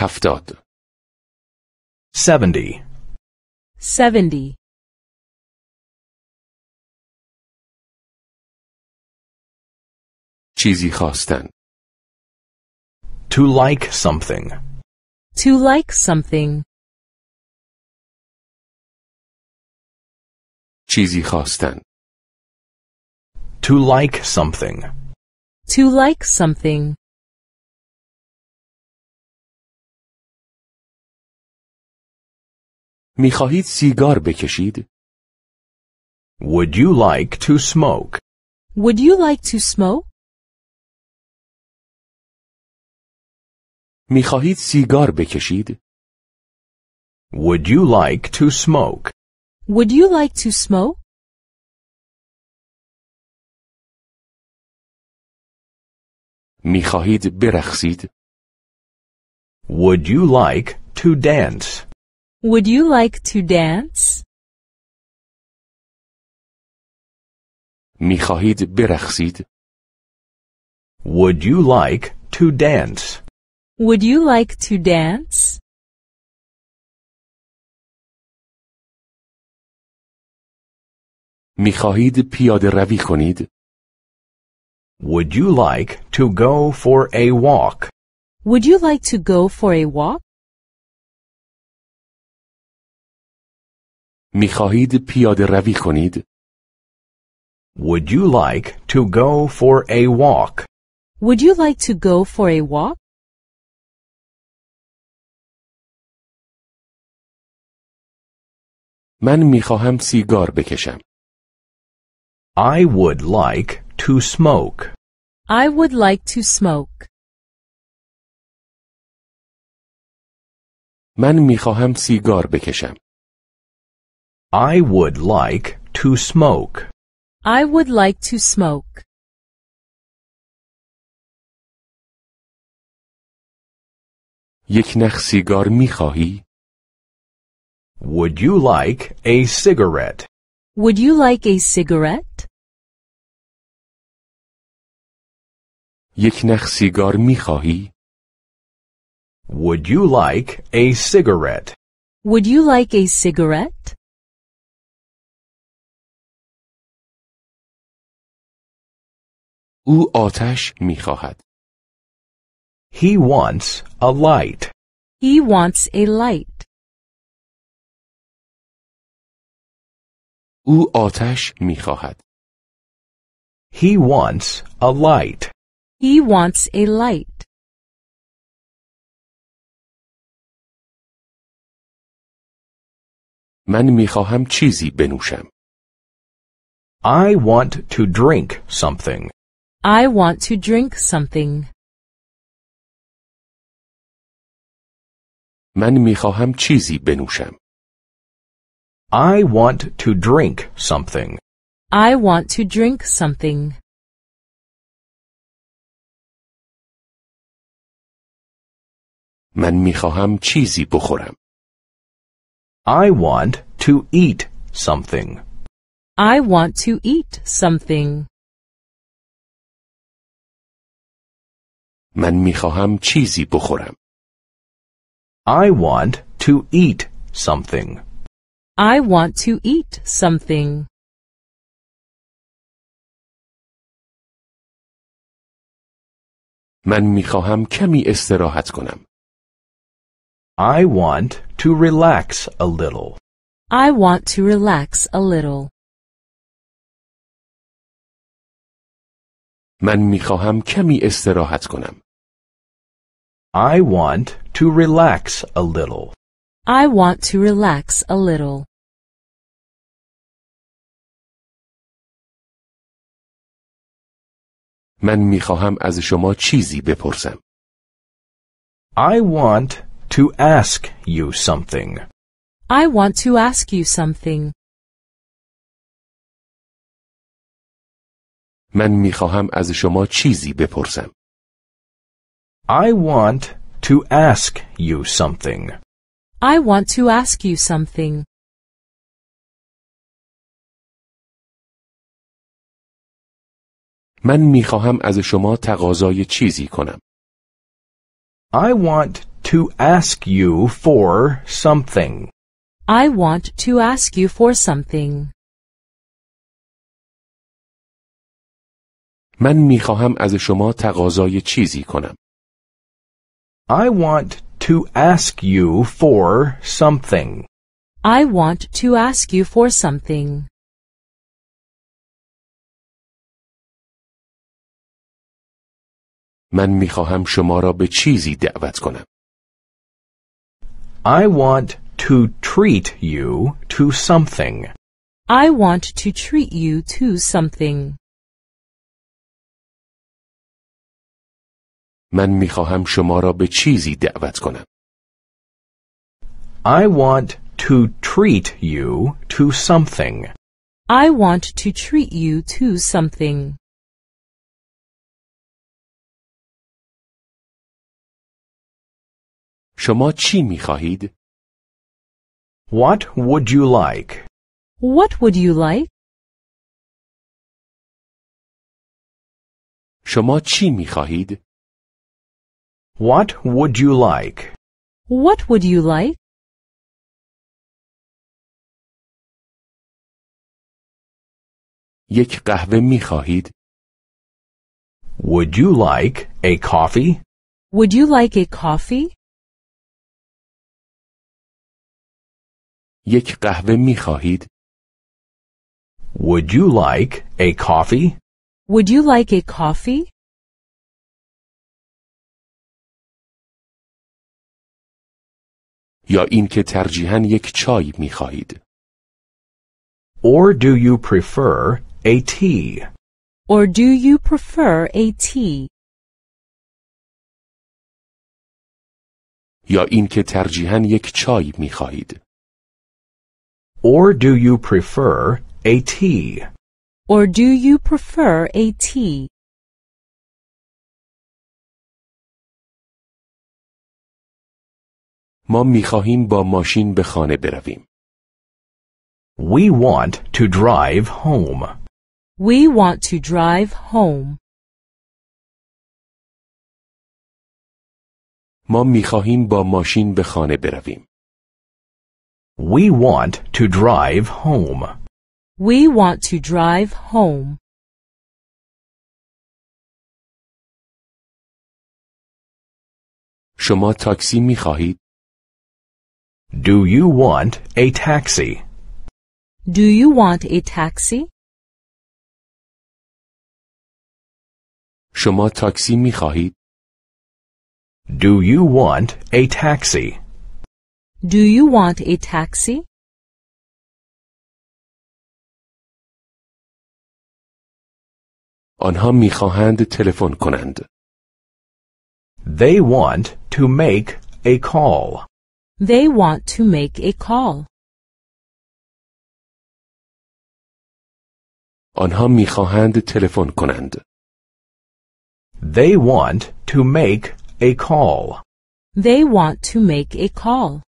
هفتاد seventy seventy چیزی خواستن to like something to like something چیزی خواستن to like something to like something می خواهید سیگار بکشید؟ Would you like to smoke? Would you like to smoke? می خواهید سیگار بکشید؟ Would you like to smoke? Would you like to smoke? می خواهید برخصید؟ Would you like to dance? Would you like to dance? میخواهید برقصید؟ Would you like to dance? Would you like to dance? میخواهید پیاده روی کنید؟ Would you like to go for a walk? Would you like to go for a walk? میخواهید پیاده روی کنید؟ Would you like to go for a walk? Would you like to go for a walk? من میخواهم سیگار بکشم. I would like to smoke. I would like to smoke. من میخواهم سیگار بکشم. I would like to smoke. I would like to smoke. یک نخ سیگار میخواهی؟ Would you like a cigarette? Would you like a cigarette? یک نخ سیگار میخواهی؟ Would you like a cigarette? Would you like a cigarette? او آتش He wants a light. He wants a light. او آتش He wants a light. He wants a light. من چیزی بنوشم. I want to drink something. I want to drink something. من میخواهم چیزی بنوشم. I want to drink something. I want to drink something. من میخواهم چیزی بخورم. I want to eat something. I want to eat something. من میخواهم چیزی بخورم. I want to eat something. I want to eat something. من میخواهم کمی استراحت کنم. I want to relax a little. I want to relax a little. من میخواهم کمی استراحت کنم. I want to relax a little. I want to relax a little. من میخواهم از شما چیزی بپرسم. I want to ask you something. I want to ask you something. من میخواهم از شما چیزی بپرسم. I want to ask you something. I want to ask you something. من میخواهم از شما تقاضای چیزی کنم. I want to ask you for something. I want to ask you for something. من میخواهم از شما تقاضای چیزی کنم. I want to ask you for something. I want to ask you for something. من میخواهم شما را به چیزی دعوت کنم. I want to treat you to something. I want to treat you to something. من میخواهم شما را به چیزی دعوت کنم. I want to treat you to something. I want to treat you to something. شما چی میخواهید؟ What would you like? What would you like? شما چی میخواهید؟ What would you like? What would you like? یک قهوه می Would you like a coffee? Would you like a coffee? یک قهوه می Would you like a coffee? Would you like a coffee? یا اینکه ترجیحاً یک چای می خواهید. Or do you prefer a tea? Or do you prefer a tea? یا اینکه ترجیحاً یک چای می خواهید. Or do you prefer a tea? Or do you prefer a tea? ما میخواهیم با ماشین به خانه برویم. We want to drive home. We want to drive home. ما میخواهیم با ماشین به خانه برویم. We want to drive home. We want to drive home. شما تاکسی می Do you want a taxi? Do you want a taxi? شما تاکسی می خواهید؟ Do you want a taxi? Do you want a taxi? آنها میخواهند تلفن کنند. They want to make a call. They want to make a call. آنها میخواهند تلفن کنند. They want to make a call. They want to make a call.